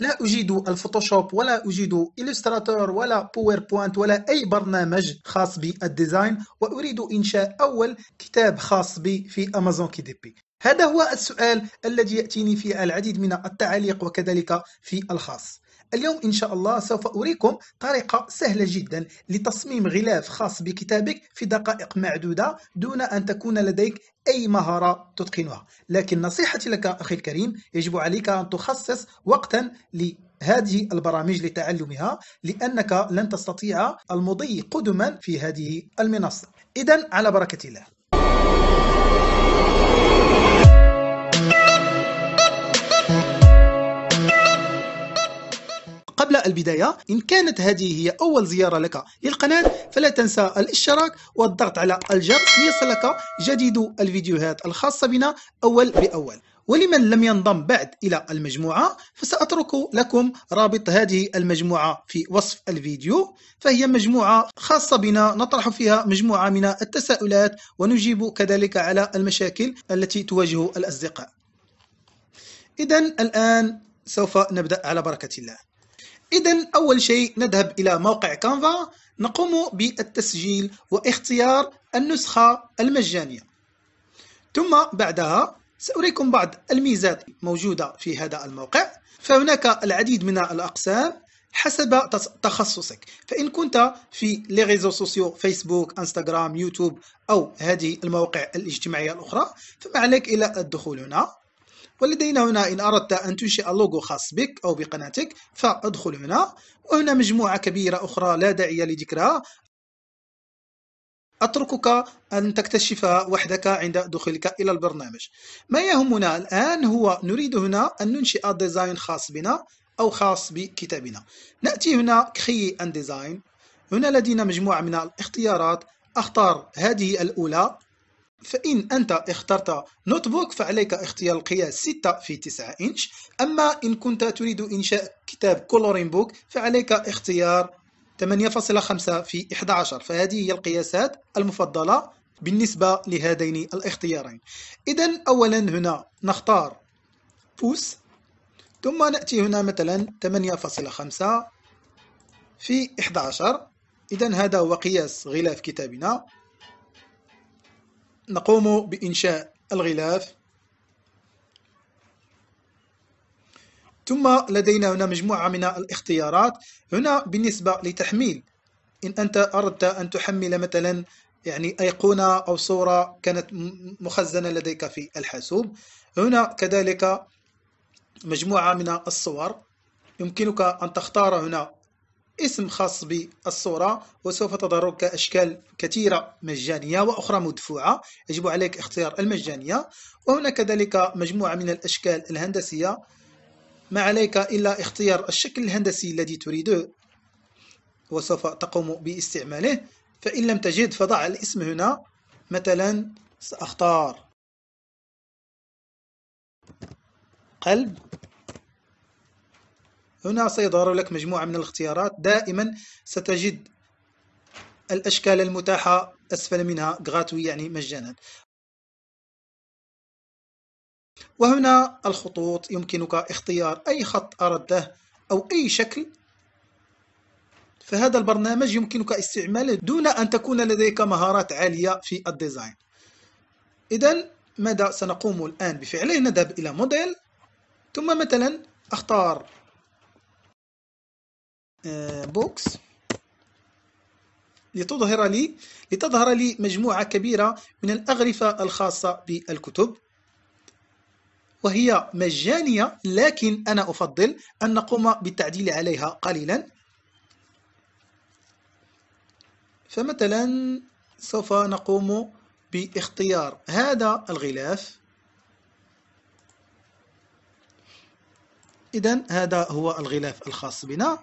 لا أجيد الفوتوشوب ولا أجيد الستراتور ولا باوربوينت ولا أي برنامج خاص بالديزاين وأريد إنشاء أول كتاب خاص بي في أمازون كي دي بي هذا هو السؤال الذي يأتيني في العديد من التعاليق وكذلك في الخاص اليوم إن شاء الله سوف أريكم طريقة سهلة جدا لتصميم غلاف خاص بكتابك في دقائق معدودة دون أن تكون لديك أي مهارة تتقنها لكن نصيحتي لك أخي الكريم يجب عليك أن تخصص وقتا هذه البرامج لتعلمها لأنك لن تستطيع المضي قدما في هذه المنصة إذا على بركة الله قبل البداية إن كانت هذه هي أول زيارة لك للقناة فلا تنسى الاشتراك والضغط على الجرس ليصلك جديد الفيديوهات الخاصة بنا أول بأول ولمن لم ينضم بعد إلى المجموعة فسأترك لكم رابط هذه المجموعة في وصف الفيديو فهي مجموعة خاصة بنا نطرح فيها مجموعة من التساؤلات ونجيب كذلك على المشاكل التي تواجه الأصدقاء إذا الآن سوف نبدأ على بركة الله إذا أول شيء نذهب إلى موقع كانفا نقوم بالتسجيل واختيار النسخة المجانية ثم بعدها سأريكم بعض الميزات موجودة في هذا الموقع فهناك العديد من الأقسام حسب تخصصك فإن كنت في لي ريزو سوسيو فيسبوك انستغرام يوتيوب أو هذه المواقع الاجتماعية الأخرى فما عليك إلى الدخول هنا ولدينا هنا إن أردت أن تنشئ لوجو خاص بك أو بقناتك فادخل هنا وهنا مجموعة كبيرة أخرى لا داعي لذكرها أتركك أن تكتشفها وحدك عند دخولك إلى البرنامج ما يهمنا الآن هو نريد هنا أن ننشئ ديزاين خاص بنا أو خاص بكتابنا نأتي هنا كخي أن ديزاين هنا لدينا مجموعة من الاختيارات أختار هذه الأولى فإن أنت اخترت نوت بوك فعليك اختيار القياس 6 في 9 إنش أما إن كنت تريد إنشاء كتاب كولورين بوك فعليك اختيار 8.5 في 11 فهذه هي القياسات المفضلة بالنسبة لهذين الاختيارين إذا أولا هنا نختار بوس ثم نأتي هنا مثلا 8.5 في 11 إذا هذا هو قياس غلاف كتابنا نقوم بإنشاء الغلاف ثم لدينا هنا مجموعة من الاختيارات هنا بالنسبة لتحميل إن أنت أردت أن تحمل مثلا يعني أيقونة أو صورة كانت مخزنة لديك في الحاسوب هنا كذلك مجموعة من الصور يمكنك أن تختار هنا اسم خاص بالصورة وسوف تظهرك أشكال كثيرة مجانية وأخرى مدفوعة يجب عليك اختيار المجانية وهناك كذلك مجموعة من الأشكال الهندسية ما عليك إلا اختيار الشكل الهندسي الذي تريده وسوف تقوم باستعماله فإن لم تجد فضع الاسم هنا مثلا سأختار قلب هنا سيظهر لك مجموعة من الاختيارات دائما ستجد الأشكال المتاحة أسفل منها غاتوي يعني مجانا وهنا الخطوط يمكنك اختيار أي خط أردته أو أي شكل فهذا البرنامج يمكنك استعماله دون أن تكون لديك مهارات عالية في الديزاين إذا ماذا سنقوم الآن بفعله نذهب إلى موديل ثم مثلا أختار بوكس آه، لتظهر لي لتظهر لي مجموعة كبيرة من الأغرفة الخاصة بالكتب وهي مجانية لكن أنا أفضل أن نقوم بالتعديل عليها قليلا فمثلا سوف نقوم باختيار هذا الغلاف إذا هذا هو الغلاف الخاص بنا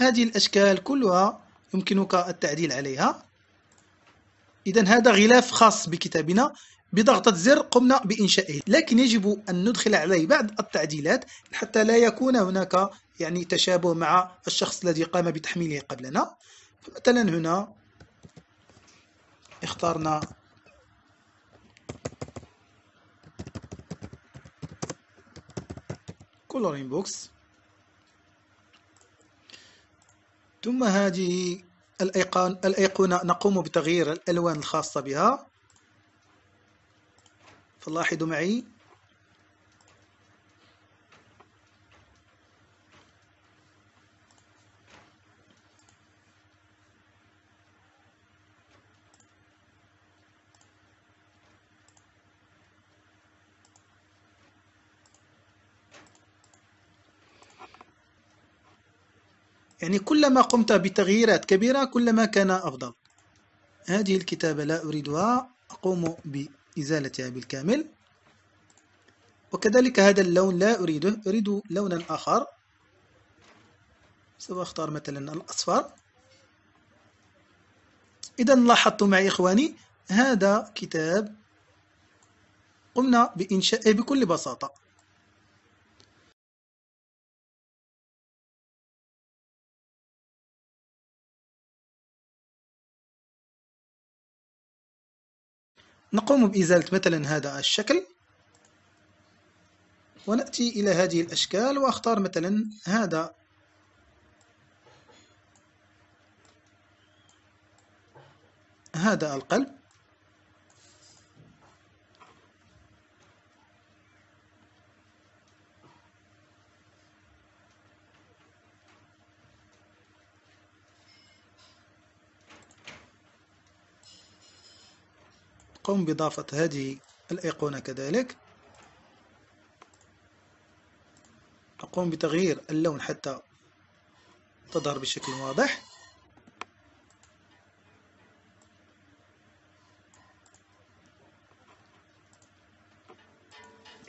هذه الأشكال كلها يمكنك التعديل عليها إذا هذا غلاف خاص بكتابنا بضغطة زر قمنا بإنشائه لكن يجب أن ندخل عليه بعض التعديلات حتى لا يكون هناك يعني تشابه مع الشخص الذي قام بتحميله قبلنا فمثلا هنا اخترنا كولورين بوكس ثم هذه الأيقان الأيقونة نقوم بتغيير الألوان الخاصة بها فلاحظوا معي يعني كلما قمت بتغييرات كبيرة كلما كان أفضل هذه الكتابة لا أريدها أقوم بإزالتها بالكامل وكذلك هذا اللون لا أريده أريد لونا آخر سوف أختار مثلا الأصفر إذا لاحظتم معي إخواني هذا كتاب قمنا بإنشائه بكل بساطة نقوم بإزالة مثلا هذا الشكل ونأتي إلى هذه الأشكال وأختار مثلا هذا هذا القلب نقوم بإضافة هذه الأيقونة كذلك نقوم بتغيير اللون حتى تظهر بشكل واضح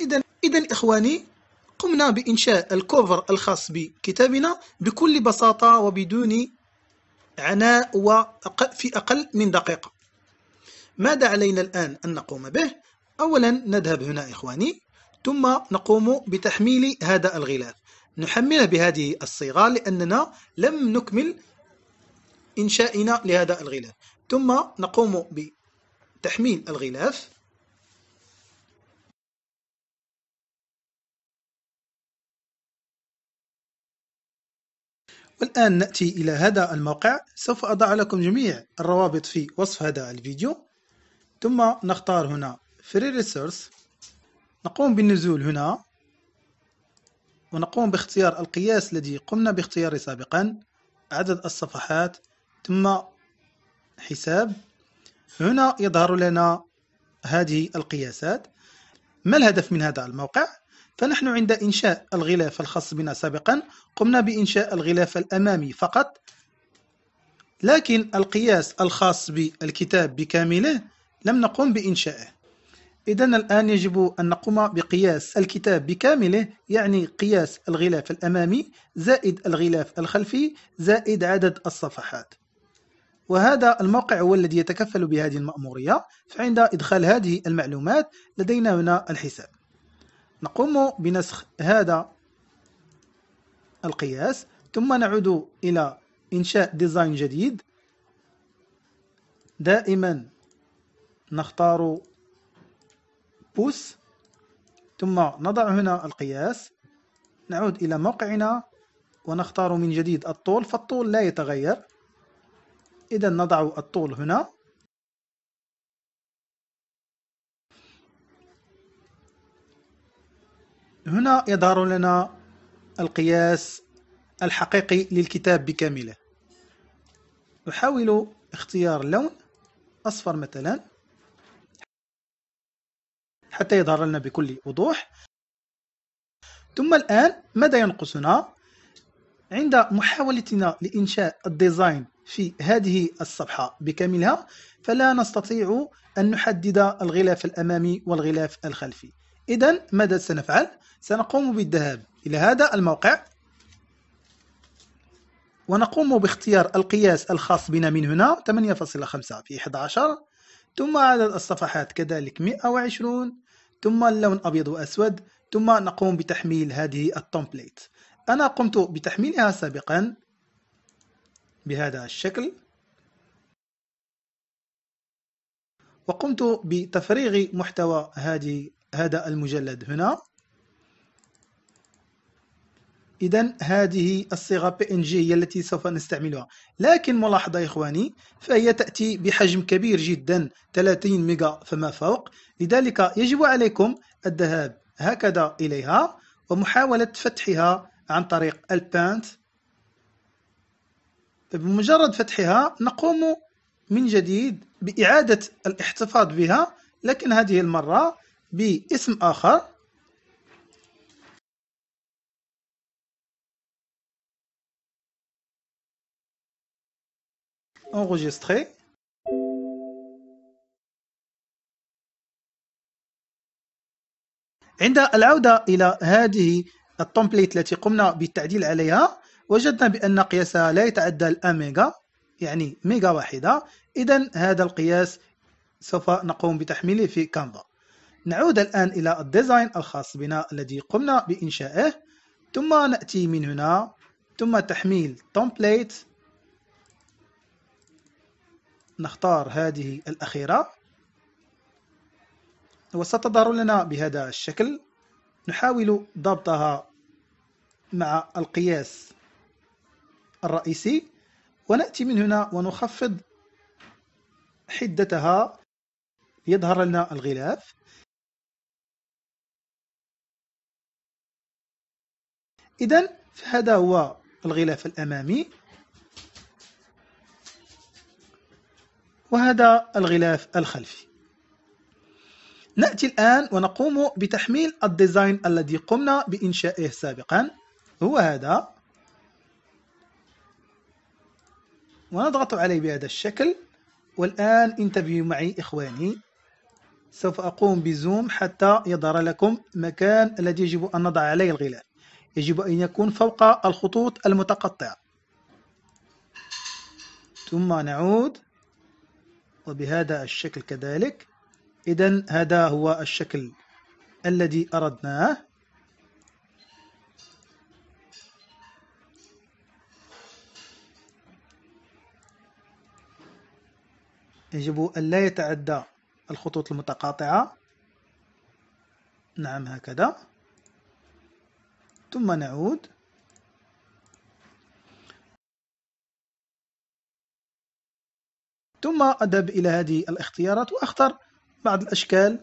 إذا إذا إخواني قمنا بإنشاء الكوفر الخاص بكتابنا بكل بساطة وبدون عناء وفي أقل من دقيقة ماذا علينا الآن أن نقوم به؟ أولا نذهب هنا إخواني ثم نقوم بتحميل هذا الغلاف نحمله بهذه الصيغة لأننا لم نكمل إنشائنا لهذا الغلاف ثم نقوم بتحميل الغلاف والآن نأتي إلى هذا الموقع سوف أضع لكم جميع الروابط في وصف هذا الفيديو ثم نختار هنا فري ريسورس نقوم بالنزول هنا ونقوم باختيار القياس الذي قمنا باختياره سابقا عدد الصفحات ثم حساب هنا يظهر لنا هذه القياسات ما الهدف من هذا الموقع؟ فنحن عند إنشاء الغلاف الخاص بنا سابقا قمنا بإنشاء الغلاف الأمامي فقط لكن القياس الخاص بالكتاب بكامله لم نقم بإنشائه إذا الآن يجب أن نقوم بقياس الكتاب بكامله يعني قياس الغلاف الأمامي زائد الغلاف الخلفي زائد عدد الصفحات وهذا الموقع هو الذي يتكفل بهذه المأمورية فعند إدخال هذه المعلومات لدينا هنا الحساب نقوم بنسخ هذا القياس ثم نعود إلى إنشاء ديزاين جديد دائما نختار بوس ثم نضع هنا القياس نعود إلى موقعنا ونختار من جديد الطول فالطول لا يتغير إذا نضع الطول هنا هنا يظهر لنا القياس الحقيقي للكتاب بكامله أحاول اختيار لون أصفر مثلا حتى يظهر لنا بكل وضوح ثم الآن ماذا ينقصنا؟ عند محاولتنا لإنشاء الديزاين في هذه الصفحة بكاملها فلا نستطيع أن نحدد الغلاف الأمامي والغلاف الخلفي إذا ماذا سنفعل؟ سنقوم بالذهاب إلى هذا الموقع ونقوم باختيار القياس الخاص بنا من هنا 8.5 في 11 ثم عدد الصفحات كذلك 120 ثم اللون أبيض وأسود ثم نقوم بتحميل هذه التمبليت أنا قمت بتحميلها سابقا بهذا الشكل وقمت بتفريغ محتوى هذه هذا المجلد هنا إذا هذه الصيغة بي ان جي هي التي سوف نستعملها لكن ملاحظة يا إخواني فهي تأتي بحجم كبير جدا 30 ميجا فما فوق لذلك يجب عليكم الذهاب هكذا إليها ومحاولة فتحها عن طريق البانت بمجرد فتحها نقوم من جديد بإعادة الاحتفاظ بها لكن هذه المرة باسم آخر enregistré عند العودة إلى هذه التمبليت التي قمنا بالتعديل عليها وجدنا بأن قياسها لا يتعدى الأميجا يعني ميجا واحدة إذا هذا القياس سوف نقوم بتحميله في كانفا نعود الآن إلى الديزاين الخاص بنا الذي قمنا بإنشائه ثم نأتي من هنا ثم تحميل تمبليت نختار هذه الأخيرة وستظهر لنا بهذا الشكل نحاول ضبطها مع القياس الرئيسي ونأتي من هنا ونخفض حدتها ليظهر لنا الغلاف إذا فهذا هو الغلاف الأمامي وهذا الغلاف الخلفي نأتي الآن ونقوم بتحميل الديزاين الذي قمنا بإنشائه سابقا هو هذا ونضغط عليه بهذا الشكل والآن انتبهوا معي إخواني سوف أقوم بزوم حتى يظهر لكم مكان الذي يجب أن نضع عليه الغلاف يجب أن يكون فوق الخطوط المتقطعة ثم نعود وبهذا الشكل كذلك إذا هذا هو الشكل الذي أردناه يجب أن لا يتعدى الخطوط المتقاطعة نعم هكذا ثم نعود ثم أذهب إلى هذه الاختيارات وأختار بعض الأشكال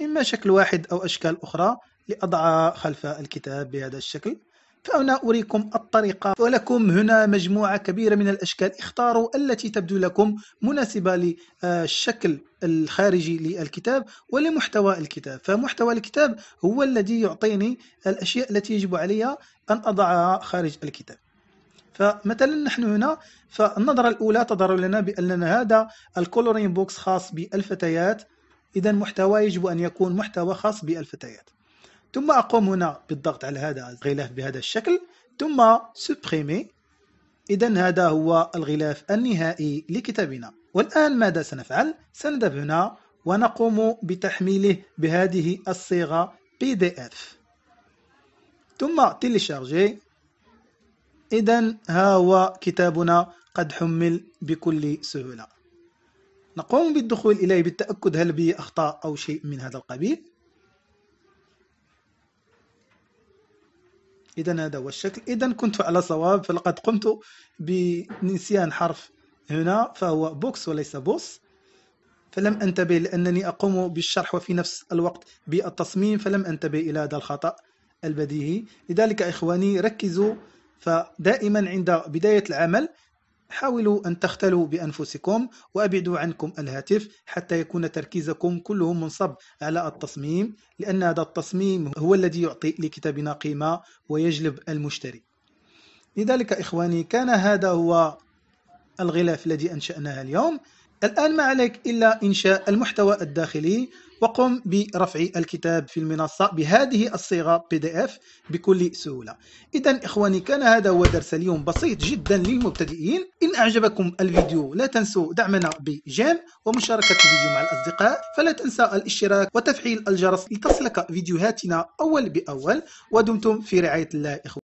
إما شكل واحد أو أشكال أخرى لأضع خلف الكتاب بهذا الشكل فهنا أريكم الطريقة ولكم هنا مجموعة كبيرة من الأشكال اختاروا التي تبدو لكم مناسبة للشكل الخارجي للكتاب ولمحتوى الكتاب فمحتوى الكتاب هو الذي يعطيني الأشياء التي يجب علي أن أضعها خارج الكتاب فمثلا نحن هنا فالنظرة الأولى تظهر لنا بأن هذا الكولورين بوكس خاص بالفتيات إذا محتوى يجب أن يكون محتوى خاص بالفتيات ثم أقوم هنا بالضغط على هذا الغلاف بهذا الشكل ثم سبريمي إذا هذا هو الغلاف النهائي لكتابنا والآن ماذا سنفعل؟ سنذهب هنا ونقوم بتحميله بهذه الصيغة PDF ثم تيليشارجي إذا ها هو كتابنا قد حمل بكل سهولة نقوم بالدخول إليه بالتأكد هل به أخطاء أو شيء من هذا القبيل إذا هذا هو الشكل إذا كنت على صواب فلقد قمت بنسيان حرف هنا فهو بوكس وليس بوس فلم أنتبه لأنني أقوم بالشرح وفي نفس الوقت بالتصميم فلم أنتبه إلى هذا الخطأ البديهي لذلك إخواني ركزوا فدائما عند بداية العمل حاولوا أن تختلوا بأنفسكم وأبعدوا عنكم الهاتف حتى يكون تركيزكم كله منصب على التصميم لأن هذا التصميم هو الذي يعطي لكتابنا قيمة ويجلب المشتري لذلك إخواني كان هذا هو الغلاف الذي أنشأناه اليوم الآن ما عليك إلا إنشاء المحتوى الداخلي وقم برفع الكتاب في المنصة بهذه الصيغة PDF بكل سهولة إذا إخواني كان هذا هو درس اليوم بسيط جدا للمبتدئين إن أعجبكم الفيديو لا تنسوا دعمنا بجيم ومشاركة الفيديو مع الأصدقاء فلا تنسى الاشتراك وتفعيل الجرس لتصلك فيديوهاتنا أول بأول ودمتم في رعاية الله إخواني